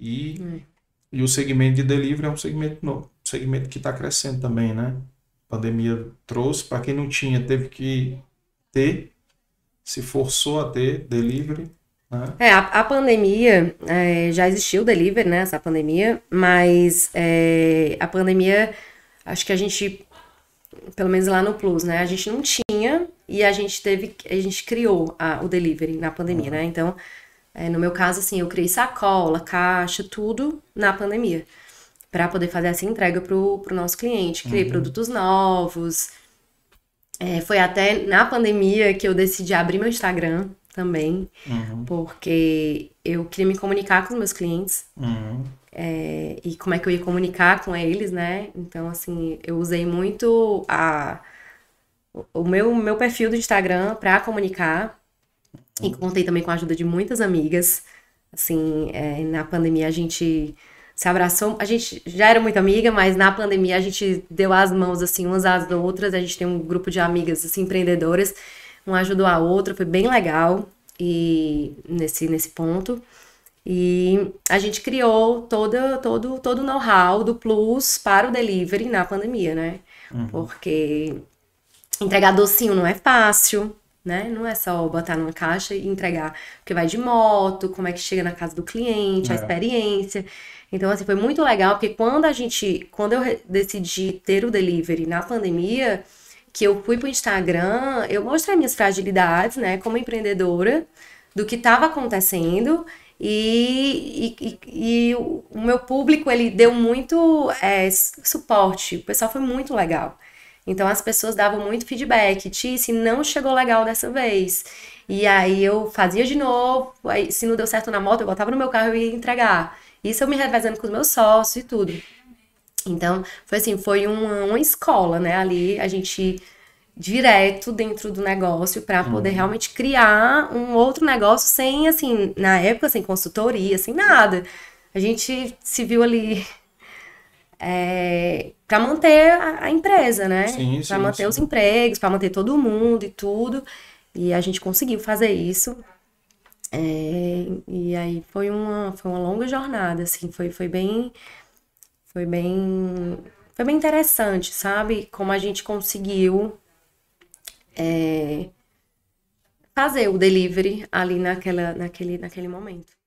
E, hum. e o segmento de delivery é um segmento novo, um segmento que está crescendo também, né? A pandemia trouxe, para quem não tinha, teve que ter, se forçou a ter delivery. Né? É, a, a pandemia, é, já existiu delivery, né, essa pandemia, mas é, a pandemia, acho que a gente, pelo menos lá no Plus, né, a gente não tinha e a gente teve, a gente criou a, o delivery na pandemia, uhum. né, então é, no meu caso, assim, eu criei sacola, caixa, tudo na pandemia, para poder fazer essa entrega pro, pro nosso cliente. Criei uhum. produtos novos. É, foi até na pandemia que eu decidi abrir meu Instagram também, uhum. porque eu queria me comunicar com os meus clientes. Uhum. É, e como é que eu ia comunicar com eles, né? Então, assim, eu usei muito a, o meu, meu perfil do Instagram para comunicar e contei também com a ajuda de muitas amigas. Assim, é, na pandemia a gente se abraçou. A gente já era muito amiga, mas na pandemia a gente deu as mãos, assim, umas às outras. A gente tem um grupo de amigas, assim, empreendedoras. Uma ajudou a outra, foi bem legal. E nesse, nesse ponto. E a gente criou todo todo o know-how do Plus para o delivery na pandemia, né? Uhum. Porque entregar docinho não é fácil né? Não é só botar numa caixa e entregar, porque vai de moto, como é que chega na casa do cliente, é. a experiência. Então, assim, foi muito legal, porque quando a gente, quando eu decidi ter o delivery na pandemia, que eu fui pro Instagram, eu mostrei minhas fragilidades, né, como empreendedora, do que estava acontecendo. E, e, e, o meu público, ele deu muito é, suporte. O pessoal foi muito legal. Então as pessoas davam muito feedback, se não chegou legal dessa vez. E aí eu fazia de novo, aí, se não deu certo na moto, eu botava no meu carro e ia entregar. Isso eu me revezando com os meus sócios e tudo. Então, foi assim, foi uma, uma escola, né? Ali a gente direto dentro do negócio para poder uhum. realmente criar um outro negócio sem, assim, na época, sem consultoria, sem nada. A gente se viu ali é, para manter a, a, empresa, né? Para manter sim. os empregos, para manter todo mundo e tudo. E a gente conseguiu fazer isso. É, e aí foi uma, foi uma longa jornada, assim, foi, foi bem. Foi bem. Foi bem interessante, sabe? Como a gente conseguiu é, fazer o delivery ali naquela, naquele, naquele momento.